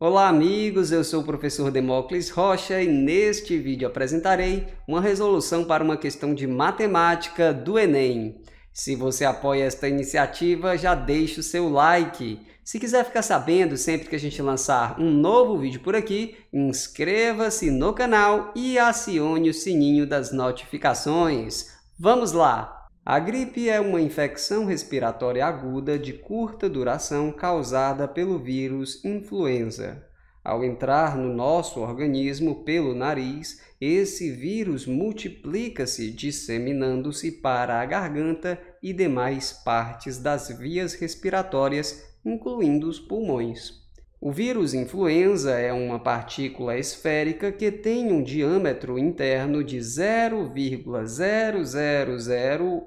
Olá amigos, eu sou o professor Demócles Rocha e neste vídeo apresentarei uma resolução para uma questão de matemática do Enem. Se você apoia esta iniciativa, já deixe o seu like. Se quiser ficar sabendo sempre que a gente lançar um novo vídeo por aqui, inscreva-se no canal e acione o sininho das notificações. Vamos lá! A gripe é uma infecção respiratória aguda de curta duração causada pelo vírus influenza. Ao entrar no nosso organismo pelo nariz, esse vírus multiplica-se, disseminando-se para a garganta e demais partes das vias respiratórias, incluindo os pulmões. O vírus influenza é uma partícula esférica que tem um diâmetro interno de 0,00011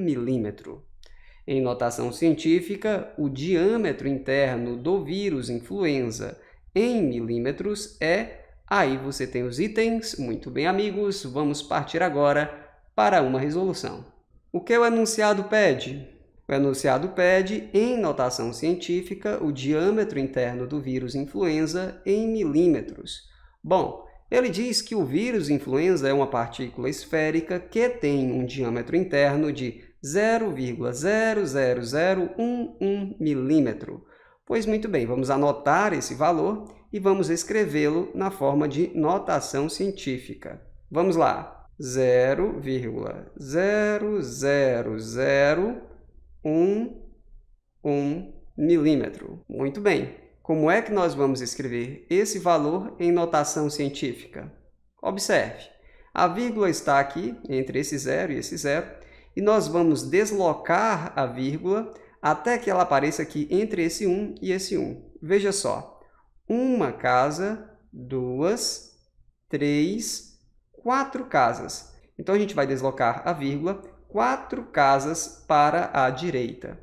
milímetro. Em notação científica, o diâmetro interno do vírus influenza em milímetros é. Aí você tem os itens. Muito bem, amigos, vamos partir agora para uma resolução. O que o enunciado pede? O enunciado pede, em notação científica, o diâmetro interno do vírus influenza em milímetros. Bom, ele diz que o vírus influenza é uma partícula esférica que tem um diâmetro interno de 0,00011 milímetro. Pois muito bem, vamos anotar esse valor e vamos escrevê-lo na forma de notação científica. Vamos lá. 0,000 1, 1 milímetro. Muito bem. Como é que nós vamos escrever esse valor em notação científica? Observe, a vírgula está aqui, entre esse zero e esse zero, e nós vamos deslocar a vírgula até que ela apareça aqui entre esse 1 e esse 1. Veja só, uma casa, duas, três, quatro casas. Então, a gente vai deslocar a vírgula quatro casas para a direita,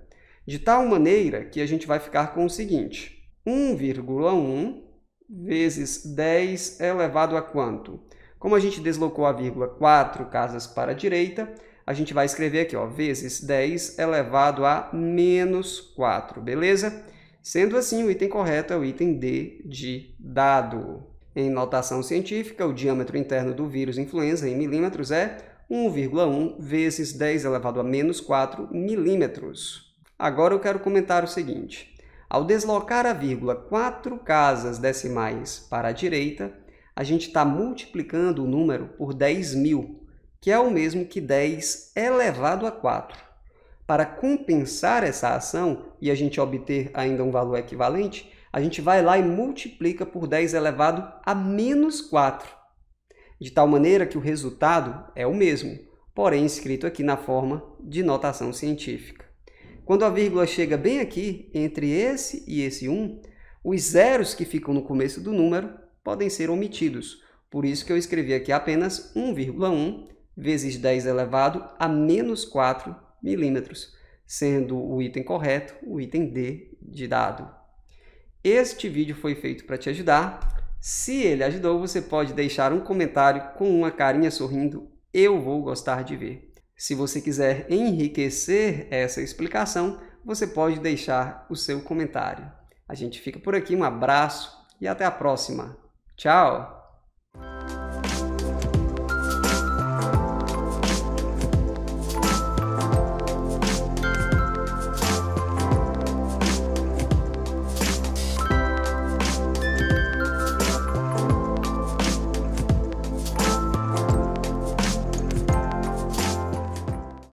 de tal maneira que a gente vai ficar com o seguinte, 1,1 vezes 10 elevado a quanto? Como a gente deslocou a vírgula 4 casas para a direita, a gente vai escrever aqui, ó, vezes 10 elevado a menos 4, beleza? Sendo assim, o item correto é o item D de dado. Em notação científica, o diâmetro interno do vírus influenza em milímetros é 1,1 vezes 10 elevado a menos 4 milímetros. Agora eu quero comentar o seguinte. Ao deslocar a vírgula 4 casas decimais para a direita, a gente está multiplicando o número por 10 mil, que é o mesmo que 10 elevado a 4. Para compensar essa ação e a gente obter ainda um valor equivalente, a gente vai lá e multiplica por 10 elevado a menos 4, de tal maneira que o resultado é o mesmo, porém escrito aqui na forma de notação científica. Quando a vírgula chega bem aqui, entre esse e esse 1, os zeros que ficam no começo do número podem ser omitidos, por isso que eu escrevi aqui apenas 1,1 vezes 10 elevado a menos 4 milímetros, sendo o item correto o item D de dado. Este vídeo foi feito para te ajudar. Se ele ajudou, você pode deixar um comentário com uma carinha sorrindo. Eu vou gostar de ver. Se você quiser enriquecer essa explicação, você pode deixar o seu comentário. A gente fica por aqui, um abraço e até a próxima. Tchau!